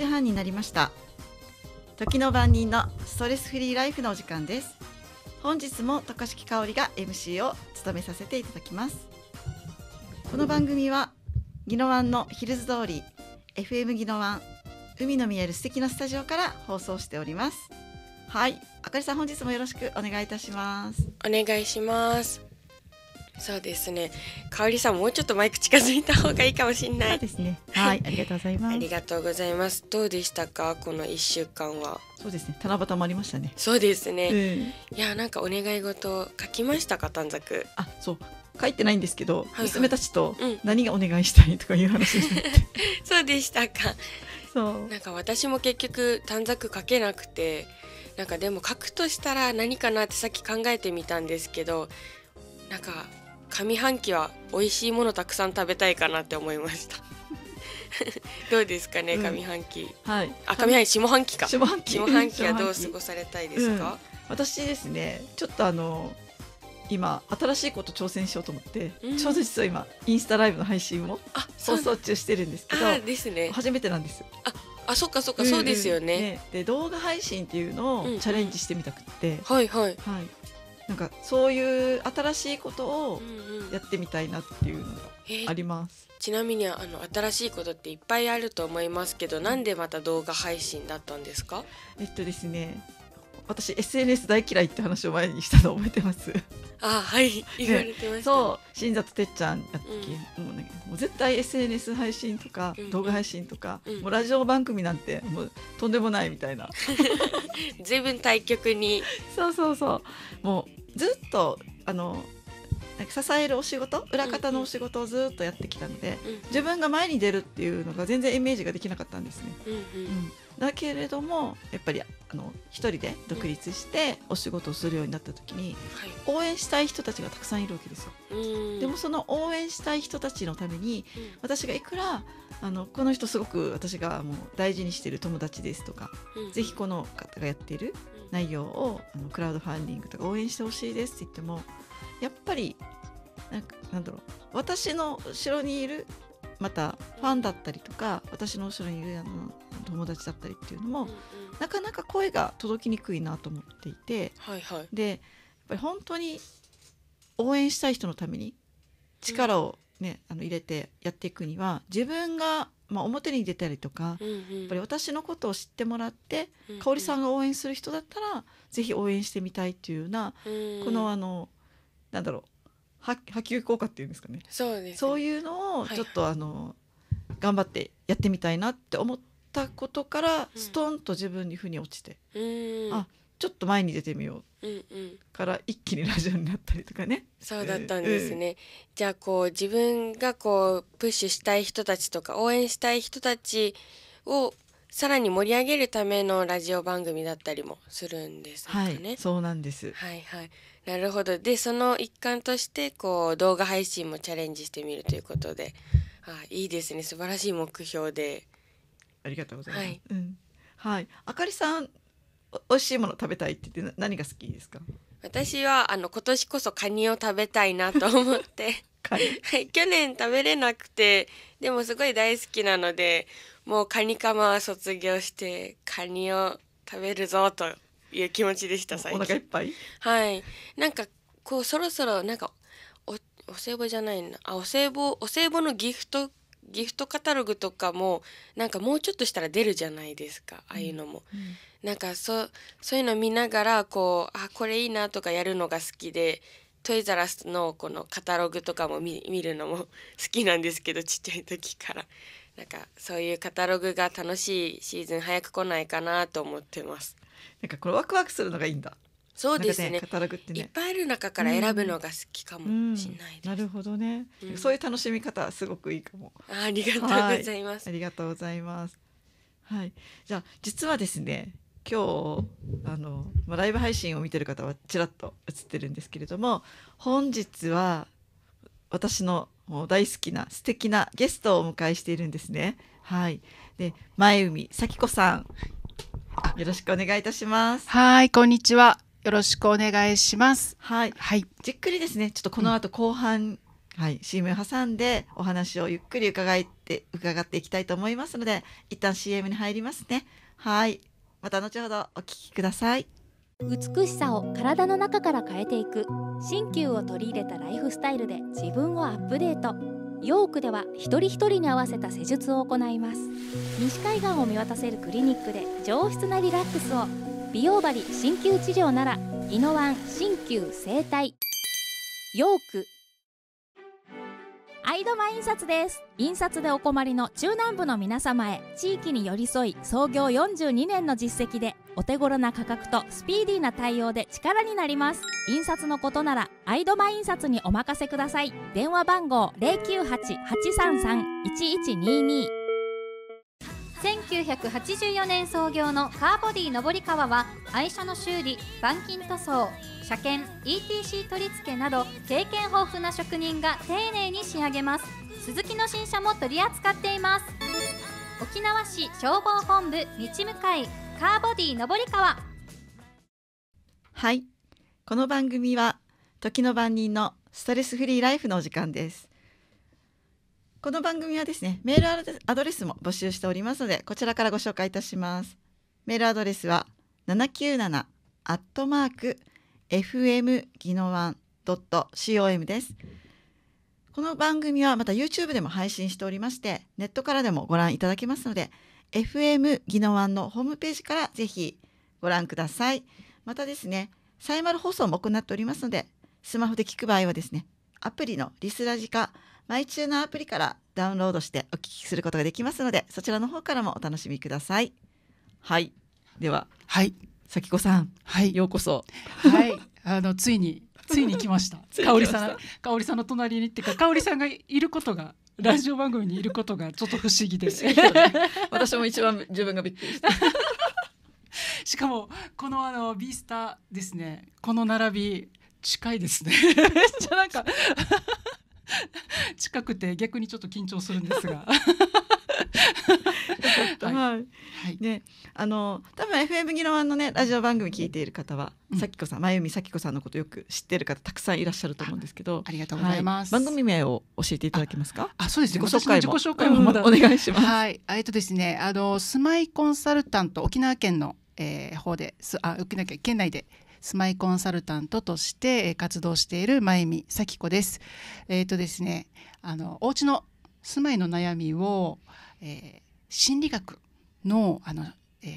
時半になりました時の番人のストレスフリーライフのお時間です本日も渡嘉敷香織が MC を務めさせていただきますこの番組は宜野湾のヒルズ通り FM 宜野湾海の見える素敵なスタジオから放送しておりますはい、あかりさん本日もよろしくお願いいたしますお願いしますそうですね。香おさんもうちょっとマイク近づいた方がいいかもしれない。ですね。はい、ありがとうございます。ありがとうございます。どうでしたかこの一週間は。そうですね。七夕もありましたね。そうですね。うん、いやなんかお願い事書きましたか短冊。あ、そう。書いてないんですけど、はい、娘たちと何がお願いしたいとかいう話になうん、そうでしたか。そう。なんか私も結局短冊書けなくて、なんかでも書くとしたら何かなってさっき考えてみたんですけど、なんか上半期は美味しいものたくさん食べたいかなって思いました どうですかね上半期、うん、はいあ上半期下半期か下半期下半期はどう過ごされたいですか、うん、私ですねちょっとあの今新しいこと挑戦しようと思って、うん、ちょうど実は今インスタライブの配信も放送中してるんですけどですね初めてなんですああそっかそっか、うんうん、そうですよね、ね、で動画配信っていうのをチャレンジしてみたくて、うんうん、はいはい、はい、なんかそういう新しいことをやってみたいなっていうのがあります。うんうん、ちなみにあの新しいことっていっぱいあると思いますけど、なんでまた動画配信だったんですか？えっとですね、私 SNS 大嫌いって話を前にしたの覚えてます あはい言われてましそう新里てっちゃんやっけ、うん、もうねもう絶対 SNS 配信とか、動画配信とか、うん、もうラジオ番組なんてもうとんでもないみたいな随 分対局に そうそうそうもうずっとあの支えるお仕事裏方のお仕事をずっとやってきたので、うんうん、自分が前に出るっていうのが全然イメージができなかったんですね。うんうん、だけれどもやっぱりあの一人で独立してお仕事をするようになった時に、応援したい人たちがたくさんいるわけですよ。でもその応援したい人たちのために、私がいくらあのこの人すごく私がもう大事にしてる友達ですとか、是非この方がやっている内容をあのクラウドファンディングとか応援してほしいですって言ってもやっぱりなんかなんだろう私の後ろにいるまたファンだったりとか私の後ろにいるあの友達だったりっていうのも、なかなか声が届きにくいなと思っていて、はいはい、でやっぱり本当に応援したい人のために力をね、うん、あの入れてやっていくには自分が、まあ、表に出たりとか、うんうん、やっぱり私のことを知ってもらって、うんうん、香さんが応援する人だったら是非応援してみたいっていうような、うん、このあのなんだろう波及効果っていうんですかねそうです、ね、そういうのをちょっと、あの頑張ってやってみたいなって思ったことからストンと自分に腑に落ちて、うん、あちょっと前に出てみよう、うんうん、から一気にラジオになったりとかねそうだったんですね、うん、じゃあこう自分がこうプッシュしたい人たちとか応援したい人たちをさらに盛り上げるためのラジオ番組だったりもするんですね、はい、そうなんですはいはいなるほどでその一環としてこう動画配信もチャレンジしてみるということであいいですね素晴らしい目標でありがとうございます、はい、うん、はい、あかりさんおいしいもの食べたいって言って何が好きですか私はあの今年こそカニを食べたいなと思って はい去年食べれなくてでもすごい大好きなのでもうカニカマは卒業してカニを食べるぞという気持ちでした最近お腹いっぱいはいなんかこうそろそろなんかおお歳暮じゃないなあお歳暮お歳暮のギフトギフトカタログとかもなんかもうちょっとしたら出るじゃないですかああいうのも、うんうん、なんかそそういうの見ながらこうあこれいいなとかやるのが好きでトイザらスのこのカタログとかも見るのも 好きなんですけどちっちゃい時からなんかそういうカタログが楽しいシーズン早く来ないかなと思ってますなんかこれワクワクするのがいいんだそうですね、ね、カタログってねいっぱいある中から選ぶのが好きかもしれない、うんうん、なるほどね、うん、そういう楽しみ方すごくいいかもありがとうございますありがとうございますはいじゃあ実はですね今日あの、まあ、ライブ配信を見てる方はちらっと映ってるんですけれども本日は私のもう大好きな素敵なゲストをお迎えしているんですね。はい。で、前海咲子さん。よろしくお願いいたします。はい、こんにちは。よろしくお願いします。はい。はい。じっくりですね、ちょっとこの後後半、うん、はい、CM 挟んでお話をゆっくり伺って伺っていきたいと思いますので、一旦 CM に入りますね。はい。また後ほどお聞きください。美しさを体の中から変えていく新旧を取り入れたライフスタイルで自分をアップデートヨークでは一人一人に合わせた施術を行います西海岸を見渡せるクリニックで上質なリラックスを美容針鍼灸治療ならイノワン鍼灸整体ヨークアイドマ印刷です印刷でお困りの中南部の皆様へ地域に寄り添い創業42年の実績でお手頃な価格とスピーディーな対応で力になります印刷のことならアイドマ印刷にお任せください電話番号098-833-1122 1984年創業のカーボディ上り川は愛車の修理板金塗装車検 ETC 取り付けなど経験豊富な職人が丁寧に仕上げます鈴木の新車も取り扱っています沖縄市消防本部道向かいカーボディ上り川はいこの番組は時の番人のストレスフリーライフのお時間ですこの番組はですねメールアドレスも募集しておりますのでこちらからご紹介いたしますメールアドレスは797アットマーク fm ギノワンドット com ですこの番組はまた YouTube でも配信しておりましてネットからでもご覧いただけますので FM ギノワンのホームページからぜひご覧くださいまたですねサイマル放送も行っておりますのでスマホで聞く場合はですねアプリのリスラジか毎週のアプリからダウンロードしてお聞きすることができますのでそちらの方からもお楽しみくださいはいでははい咲子さん、はい、ようこそはいあのついについに来ました香織 さん香織さんの隣にってか香織さんがいることがラジオ番組にいることがちょっと不思議です、ね、私も一番自分がびっくりした しかもこのあのビースターですねこの並び近いですね じゃなんか 近くて逆にちょっと緊張するんですが。はい、はい、ね、あの多分 FM 議論のねラジオ番組聞いている方は、うん、さきこさん、真由美さきこさんのことよく知っている方たくさんいらっしゃると思うんですけど、ありがとうございます、はい、番組名を教えていただけますか？あ、そうですね。自己紹介もまだ、うん、お願いします。はい、えっとですね、あの住まいコンサルタント沖縄県の、えー、方で、すあ沖縄県県内で住まいコンサルタントとして活動している真由美咲子です。えっ、ー、とですね、あのお家の住まいの悩みを、えー、心理学のあの、えー、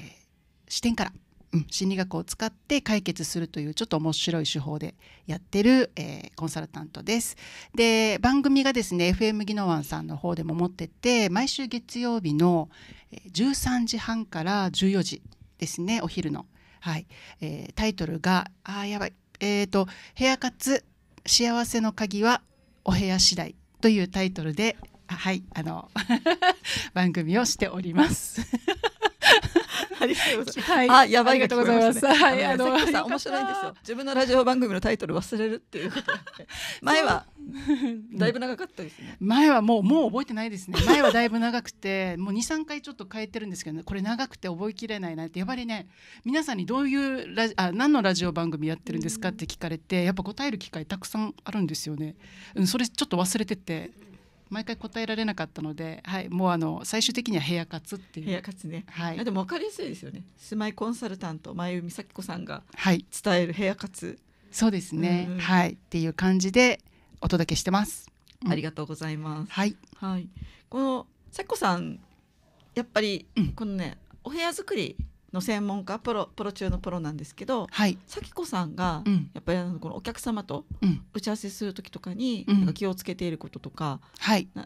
視点から、うん、心理学を使って解決するというちょっと面白い手法でやってる、えー、コンサルタントです。で番組がですね FM 技能湾さんの方でも持ってて毎週月曜日の13時半から14時ですねお昼のはい、えー、タイトルがあやばいえー、と幸せの鍵はお部屋次第というタイトルではいあの 番組をしておりますありがとうございます。はい、あ、やばいが聞こえました、ね。はい、あの、さん面白いんですよ。自分のラジオ番組のタイトル忘れるっていうこと。前は。だいぶ長かったですね。前はもう、もう覚えてないですね。前はだいぶ長くて、もう二三回ちょっと変えてるんですけど、ね、これ長くて覚えきれないなって、やっぱりね。皆さんにどういうラジ、あ、何のラジオ番組やってるんですかって聞かれて、やっぱ答える機会たくさんあるんですよね。うん、それちょっと忘れてて。毎回答えられなかったので、はい、もうあの最終的には部屋活っていう。部屋活ね。はい。でも分かりやすいですよね。住まいコンサルタント前海咲子さんが伝える部屋活。はい、そうですね。はいっていう感じでお届けしてます。うん、ありがとうございます。はい。はい。この咲子さんやっぱり、このねお部屋作りの専門家プロプロ中のプロなんですけど、はい、咲子さんがやっぱりこのお客様と打ち合わせする時とかに、なんか気をつけていることとか、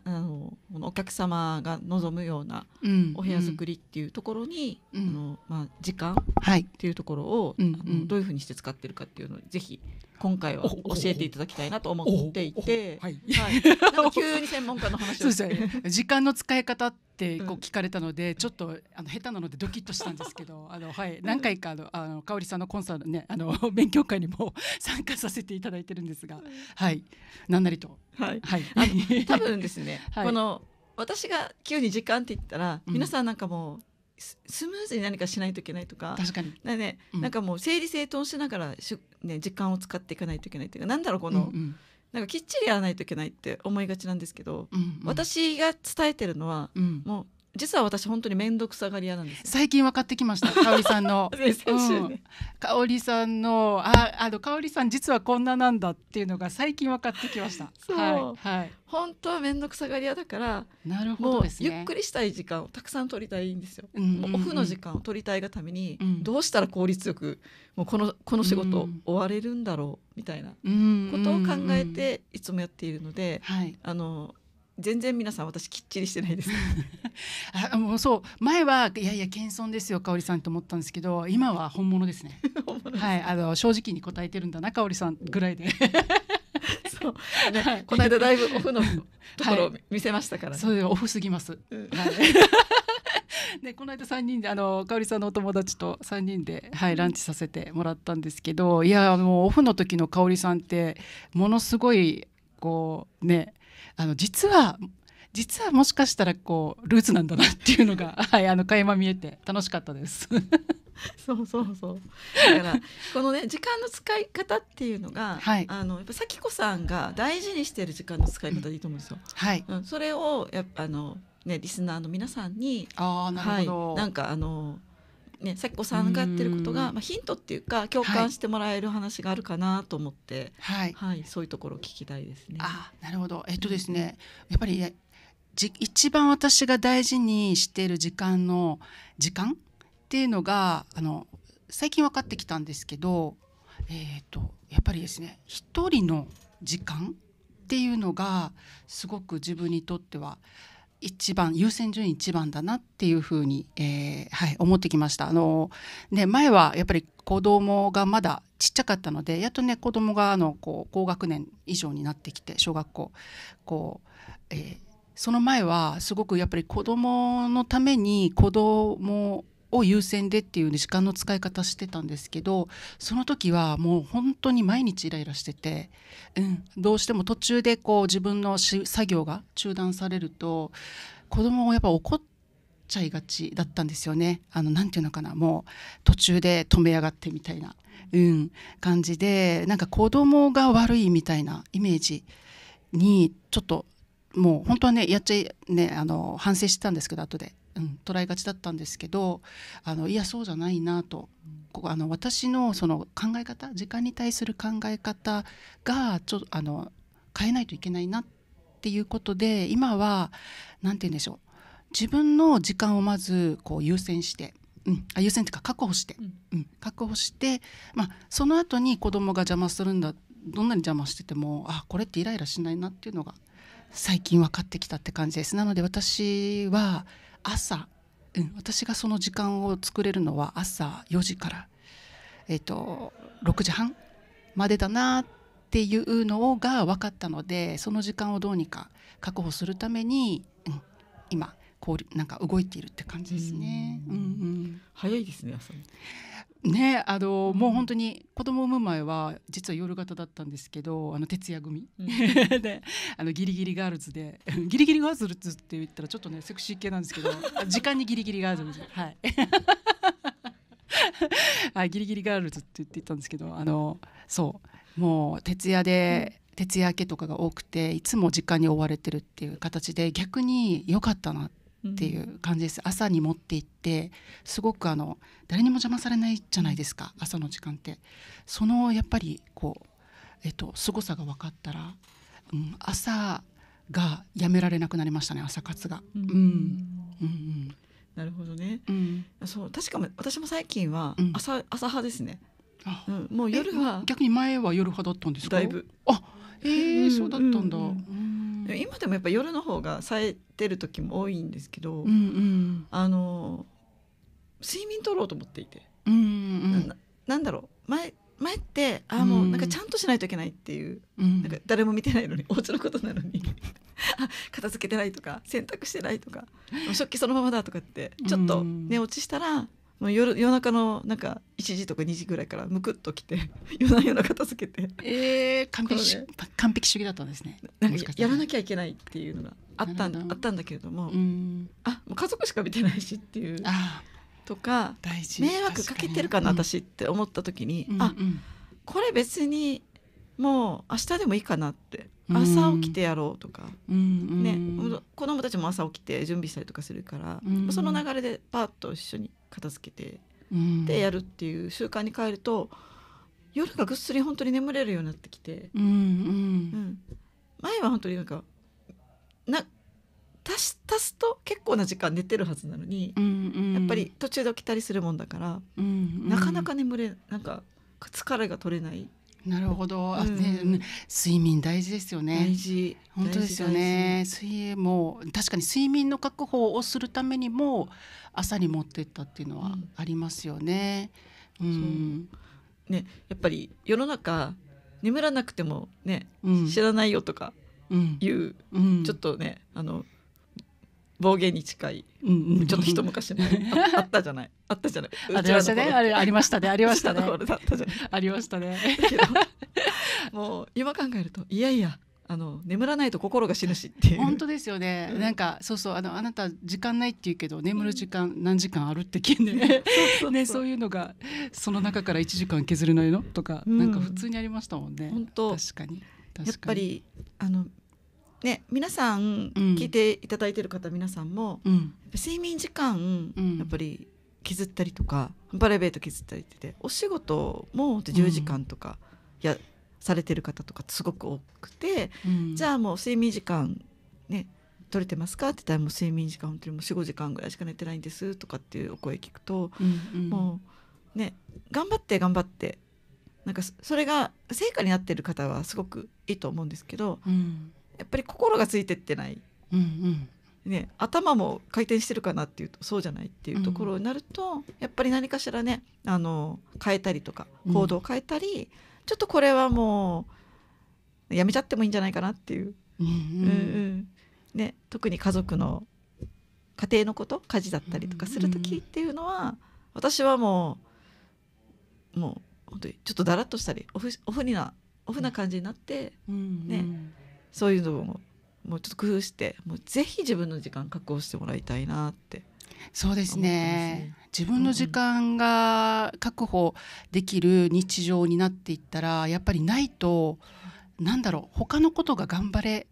あのこのお客様が望むようなお部屋作りっていうところに、あのまあ、時間っていうところを、あのどういうふうにして使ってるかっていうのをぜひ今回は教えていただきたいなと思っていて、はい、はい、急に専門家の話をして、ね、時間の使い方ってこう聞かれたので、うん、ちょっとあの下手なのでドキッとしたんですけど、あのはい何回かあのあの香織さんのコンサートねあの 勉強会にも参加させていただいてるんですが、はいなんなりと、はい、はい、あの多分ですね、はい、この私が急に時間って言ったら、皆さんなんかもうスムーズに何かしないといけないとか確かにだね、うん、なんかもう整理整頓しながらし、ね、時間を使っていかないといけないというかなんだろうこの、うんうん、なんかきっちりやらないといけないって思いがちなんですけど、うんうん、私が伝えてるのは、うん、もう実は私本当に面倒くさがり屋なんです最近分かってきました香織さんの、ねうん、香織さんのああの香織さん実はこんななんだっていうのが最近分かってきましたはい、はい、本当は面倒くさがり屋だからなるほど、ね、ゆっくりしたい時間をたくさん取りたいんですよ、うんうん、オフの時間を取りたいがために、うん、どうしたら効率よくもうこのこの仕事終われるんだろうみたいなことを考えていつもやっているので、うんうんうん、あの全然皆さん私きっちりしてないです あもうそう前はいやいや謙遜ですよ香織さんと思ったんですけど今は本物ですね はいあの正直に答えてるんだな香織さんぐらいで そう、ね、この間だいぶオフのところを見せましたから、ね、はい、そうオフすぎます、うん、はいね、この間3人であの香里さんのお友達と3人で、はい、ランチさせてもらったんですけどいやもうオフの時の香里さんってものすごいこうねあの実は実はもしかしたらこうルーツなんだなっていうのが、はい、あの垣間見えて楽しかったです。そうそうそうだからこのね時間の使い方っていうのが、はい、あのやっぱ咲子さんが大事にしてる時間の使い方でいいと思うんですよ。はい、うん、それをやっぱあのねリスナーの皆さんにあなるほど、はい、なんかあのね、咲子さんがやってることが、まあ、ヒントっていうか共感してもらえる話があるかなと思って、はい、はい、そういうところを聞きたいですね。あなるほど、えっとですね、やっぱりじ一番私が大事にしている時間の時間っていうのがあの最近分かってきたんですけど、えーとやっぱりですね一人の時間っていうのがすごく自分にとっては一番優先順位一番だなっていうふうに、えーはい、思ってきましたあの、ね、前はやっぱり子供がまだちっちゃかったのでやっとね子供があのこう高学年以上になってきて小学校こう、えー、その前はすごくやっぱり子供のために子供を優先でっていう時間の使い方してたんですけどその時はもう本当に毎日イライラしてて、うん、どうしても途中でこう自分の作業が中断されると子供をやっぱ怒っちゃいがちだったんですよね。あていうのかなもう途中で止めやがってみたいな、うん、感じでなんか子供が悪いみたいなイメージにちょっともう本当はねやっちゃいねあの反省してたんですけど後でうん、捉えがちだったんですけどあのいやそうじゃないなと、うん、あの私のその考え方時間に対する考え方がちょあの変えないといけないなっていうことで今は何て言うんでしょう自分の時間をまずこう優先して。うん、あ優先というか確保して、うん、うん、確保して、まあ、その後に子供が邪魔するんだどんなに邪魔しててもあこれってイライラしないなっていうのが最近分かってきたって感じですなので私は朝、うん、私がその時間を作れるのは朝4時から、えーと、6時半までだなっていうのが分かったのでその時間をどうにか確保するために、うん、今こうなんか動いているって感じですね。うんうん、早いですね朝。ねあの、もう本当に子供を産む前は実は夜型だったんですけどあの徹夜組、うん、であのギリギリガールズで ギリギリガールズって言ったらちょっとねセクシー系なんですけど 時間にギリギリガールズはい。はい、ギリギリガールズって言ってたんですけどあのそうもう徹夜で、うん、徹夜明けとかが多くていつも時間に追われてるっていう形で逆に良かったなっっていう感じです、朝に持って行ってすごくあの誰にも邪魔されないじゃないですか朝の時間ってそのやっぱりこうえっと凄さが分かったら、うん、朝がやめられなくなりましたね朝活が。うん、うんなるほどね、うん、そう確か私も最近は朝,、朝派ですね、うん、もう夜は逆に前は夜派だったんですかだいぶあえー、そうだったんだ、うん今でもやっぱ夜の方が冴えてる時も多いんですけど、うんうん、あの睡眠取ろうと思っていて、うんうんな、なんだろう前前ってあもうなんかちゃんとしないといけないっていう、うん、なんか誰も見てないのにお家のことなのにあ片付けてないとか洗濯してないとか食器そのままだとかってちょっと寝落ちしたら、うん、もう夜夜中のなんか1時とか2時ぐらいからむくっときて 夜な夜な片付けてえー、完璧主完璧主義だったんですねなんかやらなきゃいけないっていうのがあったんあったんだけれどもあもう家族しか見てないしっていうとか迷惑かけてるかな、私って思った時に、うん、あ、うん、これ別にもう明日でもいいかなって朝起きてやろうとか、うんね、子供たちも朝起きて準備したりとかするから、その流れでパッと一緒に片付けて、でやるっていう習慣に変えると夜がぐっすり本当に眠れるようになってきて、うんうん、前は本当になんかな足す足すと結構な時間寝てるはずなのに、うんうん、やっぱり途中で起きたりするもんだから、うんうん、なかなか眠れなんか疲れが取れないなるほど、うん、睡眠大事ですよね本当ですよね水泳も確かに睡眠の確保をするためにも朝に持ってったっていうのはありますよね、うん、ねやっぱり世の中眠らなくてもね、うん、知らないよとかいう、うんちょっとねあの暴言に近い、ううんん、ちょっと一昔前あったじゃないあったじゃない。ありましたね。あれありましたね。ありましたね。ありましたね。もう今考えるといやいや。あの眠らないと心が死ぬしっていう本当ですよね、うん、なんかそうそうあのあなた時間ないって言うけど眠る時間何時間あるって聞い ねねそういうのがその中から1時間削れないのとか、うん、なんか普通にありましたもんね本当確かにやっぱりあのね、皆さん、ん、聞いていただいてる方皆さんも、うん、睡眠時間、うん、やっぱり削ったりとかプライベート削ったりっててお仕事も10時間とかや、うん、されてる方とかすごく多くて、うん、じゃあもう睡眠時間ね取れてますかって言ったらもう睡眠時間本当にもう45時間ぐらいしか寝てないんですとかっていうお声聞くと、うんうん、もうね頑張って頑張ってなんかそれが成果になってる方はすごくいいと思うんですけど、うん、やっぱり心がついてってない。うんうんね、頭も回転してるかなっていうとそうじゃないっていうところになると、うん、やっぱり何かしらねあの変えたりとか行動を変えたり、うん、ちょっとこれはもうやめちゃってもいいんじゃないかなっていう、うんうんうんね、特に家族の家庭のこと家事だったりとかする時っていうのは、うんうん、私はもうもう本当にちょっとだらっとしたりオフオフになオフな感じになって、ね、そういうのをもうちょっと工夫してもうぜひ自分の時間確保してもらいたいなってそうですね、ね、自分の時間が確保できる日常になっていったら、うん、やっぱりないとなんだろう他のことが頑張れ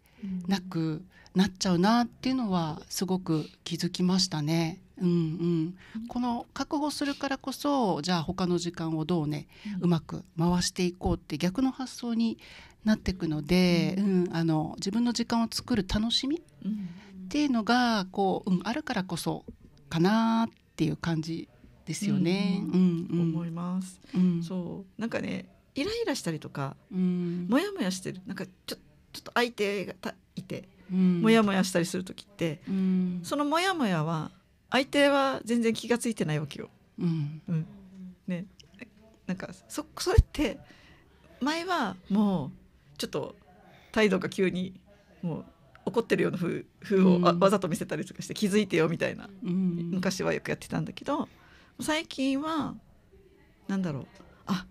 なくなっちゃうなっていうのはすごく気づきましたね。うんうん、この覚悟するからこそじゃあ他の時間をどうね、うん、うまく回していこうって逆の発想になっていくので、うん、うん、あの自分の時間を作る楽しみっていうのがこう、うん、あるからこそかなっていう感じですよね。思います、うん、そうなんかねイライラしたりとか、うん、もやもやしてるなんかちょちょっと相手がいて、うん、もやもやしたりする時って、うん、そのもやもやは相手は全然気が付いてないわけよ。うんうん、ねなんかそそれって前はもうちょっと態度が急にもう怒ってるような風風をわ,、わざと見せたりとかして気づいてよみたいな、うん、昔はよくやってたんだけど最近は何だろうあ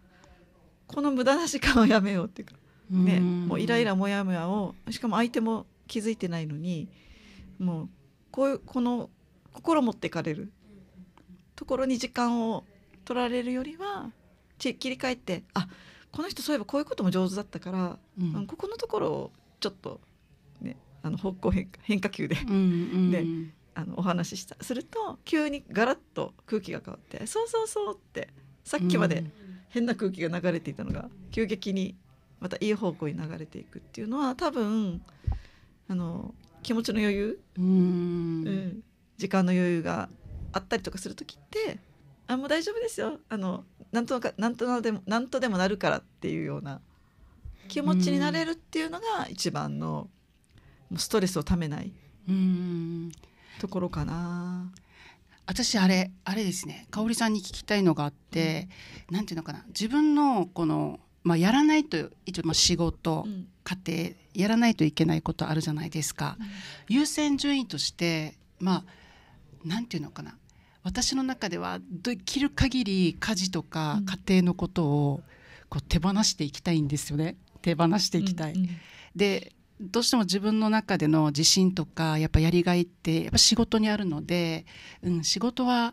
この無駄な時間をやめようっていうか、ね、もうイライラモヤモヤをしかも相手も気づいてないのにもうこういうこの心持ってかれるところに時間を取られるよりは切り替えてあこの人そういえばこういうことも上手だったから、うん、ここのところをちょっと、ね、あの方向変化球で、うんうん、であのお話ししたすると急にガラッと空気が変わって「そうそうそう」ってさっきまで変な空気が流れていたのが急激にまたいい方向に流れていくっていうのは多分あの気持ちの余裕、うん、うん、時間の余裕があったりとかする時ってあもう大丈夫ですよあのなんとかなんとなでもなんとでもなるからっていうような気持ちになれるっていうのが一番のストレスをためないところかな。私あれあれですね香織さんに聞きたいのがあって、うん、なんていうのかな自分のこの、まあ、やらないと一応まあ仕事、うん、家庭やらないといけないことあるじゃないですか、うん、優先順位としてまあんていうのかな私の中ではできる限り家事とか家庭のことをこう手放していきたいんですよね手放していきたい。うんうん、でどうしても自分の中での自信とかやっぱやりがいってやっぱ仕事にあるので、うん、仕事は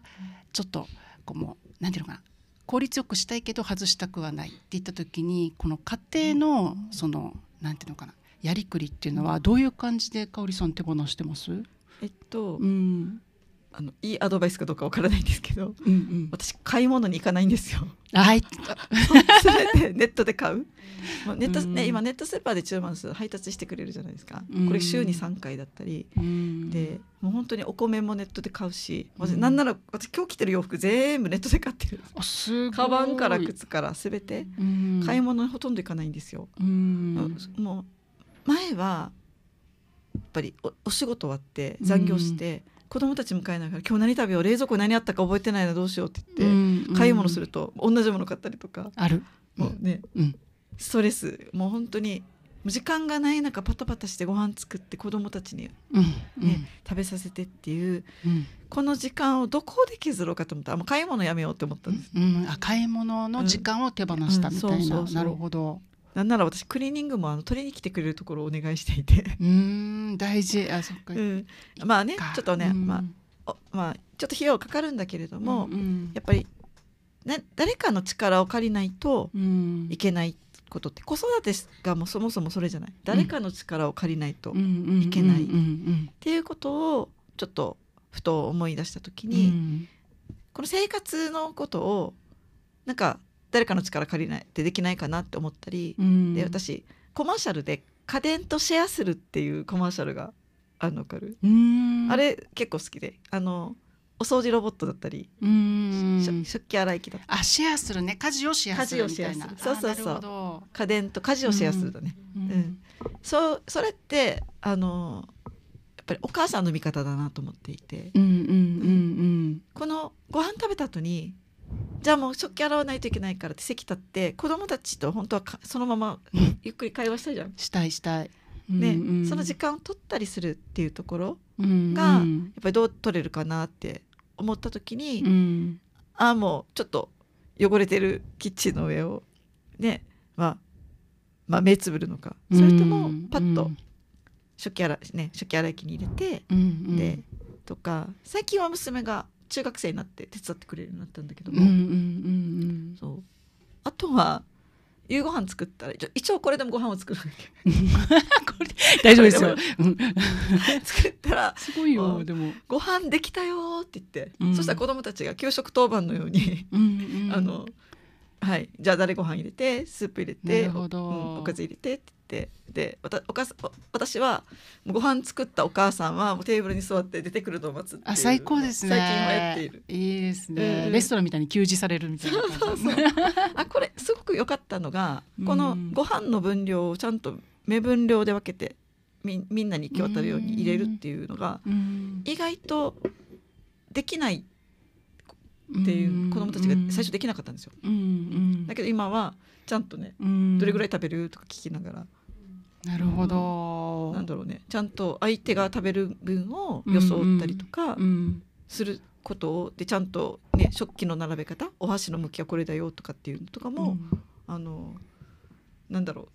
ちょっとこうもう何て言うのかな効率よくしたいけど外したくはないって言った時にこの家庭のその何て言うのかなやりくりっていうのはどういう感じで香織さん手放してますえっと、うん、あのいいアドバイスかどうかわからないんですけど、うんうん、私買い物に行かないんですよ。はい。すべてネットで買う。まあ、ネット、うん、ね今ネットスーパーで注文する配達してくれるじゃないですか。うん、これ週に3回だったり、うん、でもう本当にお米もネットで買うし、うん、なんなら私今日着てる洋服全部ネットで買ってる。あすごい。カバンから靴からすべて、買い物にほとんど行かないんですよ。もう前はやっぱりお仕事終わって残業して。子供たち迎えながら今日何食べよう冷蔵庫何あったか覚えてないなどうしようって言って、うんうん、買い物すると同じもの買ったりとかある、もうね、うん、ストレスもう本当に時間がない中パタパタしてご飯作って子供たちにね、うんうん、食べさせてっていう、うん、この時間をどこで削ろうかと思ったらもう買い物やめようって思ったんです、うん、あ買い物の時間を手放したみたいな、そうそうそうなるほどなんなら私クリーニングもあの取りに来てくれるところをお願いしていてうん大事あそっか、うん、まあねちょっとね、まあまあちょっと費用かかるんだけれども、うんうん、やっぱりな誰かの力を借りないといけないことって子育てがもうそもそもそれじゃない誰かの力を借りないといけないっていうことをちょっとふと思い出した時に、うん、この生活のことをなんか誰かの力借りないってできないかなって思ったり、うん、で私コマーシャルで家電とシェアするっていうコマーシャルがあるのかるあれ結構好きであのお掃除ロボットだったり食器洗い機だったりあシェアするね家事をシェアするみたいなそうそうそう家電と家事をシェアするだね、うん、うん、そうそれってあのやっぱりお母さんの味方だなと思っていてこのご飯食べた後にじゃあもう食器洗わないといけないからって席立って子供たちと本当はそのままゆっくり会話したいじゃん。したいしたい。ね、うんうん、その時間を取ったりするっていうところが、やっぱりどう取れるかなって思った時に、うん、ああもうちょっと汚れてるキッチンの上をね、まあ、まあ目つぶるのかそれともパッと食器洗,、ね、食器洗い機に入れて、うんうん、でとか最近は娘が中学生になって手伝ってくれるようになったんだけども、うんうんうんうん、そうあとは夕ご飯作ったら一応これでもご飯を作る 大丈夫ですよ作ったらすごいよでもご飯できたよって言って、うん、そしたら子供たちが給食当番のように、うんうん、あのはい、じゃあだれご飯入れてスープ入れてお,、うん、おかず入れてってでおたおか私はご飯作ったお母さんはテーブルに座って出てくるのを待つあ最高ですね最近はやっているいいですね、うん、レストランみたいに給仕されるみたいなあこれすごく良かったのがこのご飯の分量をちゃんと目分量で分けてみみんなに行き渡るように入れるっていうのが意外とできないっていう子供たちが最初できなかったんですよ。うんうん、だけど今はちゃんとね、うん、どれぐらい食べるとか聞きながら。なるほど、なんだろうねちゃんと相手が食べる分を装ったりとかすることを、でちゃんと、ね、食器の並べ方お箸の向きはこれだよとかっていうのとかも、あのなんだろう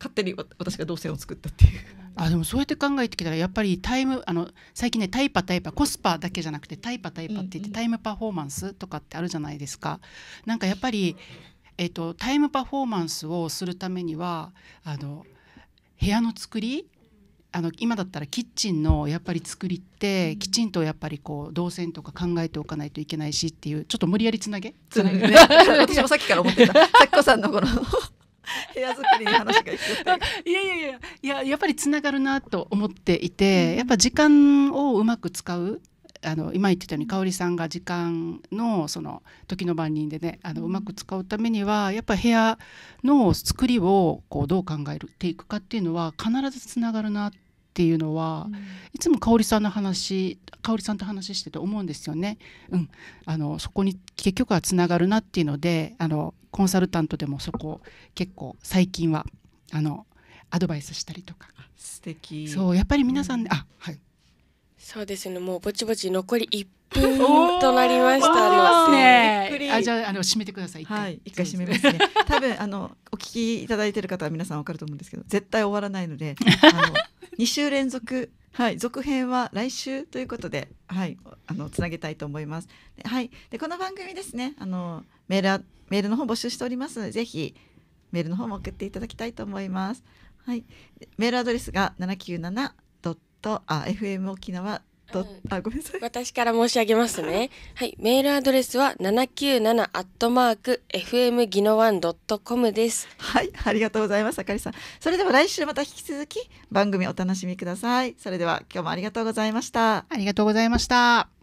勝手に私が動線を作ったっていう。あでもそうやって考えてきたらやっぱりタイムあの最近ねタイパタイパコスパだけじゃなくてタイパタイパって言ってタイムパフォーマンスとかってあるじゃないですか。なんかやっぱり、えーと、タイムパフォーマンスをするためにはあの部屋の作りあの今だったらキッチンのやっぱり作りってきちんとやっぱりこう動線とか考えておかないといけないしっていうちょっと無理やりつなげつなげ、ね、私もさっきから思ってた咲子さんのこの 部屋作りに話がいく いやいやいやいややっぱりつながるなと思っていて、うん、やっぱ時間をうまく使うあの今言ってたように香織さんが時間のその時の番人でねあのうまく使うためにはやっぱ部屋の作りをこうどう考えていくかっていうのは必ずつながるなっていうのは、うん、いつも香織さんの話香織さんと話してて思うんですよね。うん、あのそこに結局はつながるなっていうのであのコンサルタントでもそこ結構最近はあのアドバイスしたりとか。素敵そうやっぱり皆さん、うん、あはいそうですねもうぼちぼち残り1ピンとなりましたので、あじゃあの締めてください。はい、一回締めますね。多分あのお聞きいただいてる方は皆さんわかると思うんですけど、絶対終わらないので、二週連続はい、続編は来週ということで、はい、あのつなげたいと思います。はい、でこの番組ですね、あのメールメールの方募集しておりますので、ぜひメールの方も送っていただきたいと思います。はい、メールアドレスが七九七ドットあ fm 沖縄と、うん、あごめんなさい私から申し上げますね はいメールアドレスは七九七アットマーク FM ギノワンドットコムですはいありがとうございますあかりさんそれでは来週また引き続き番組お楽しみくださいそれでは今日もありがとうございましたありがとうございました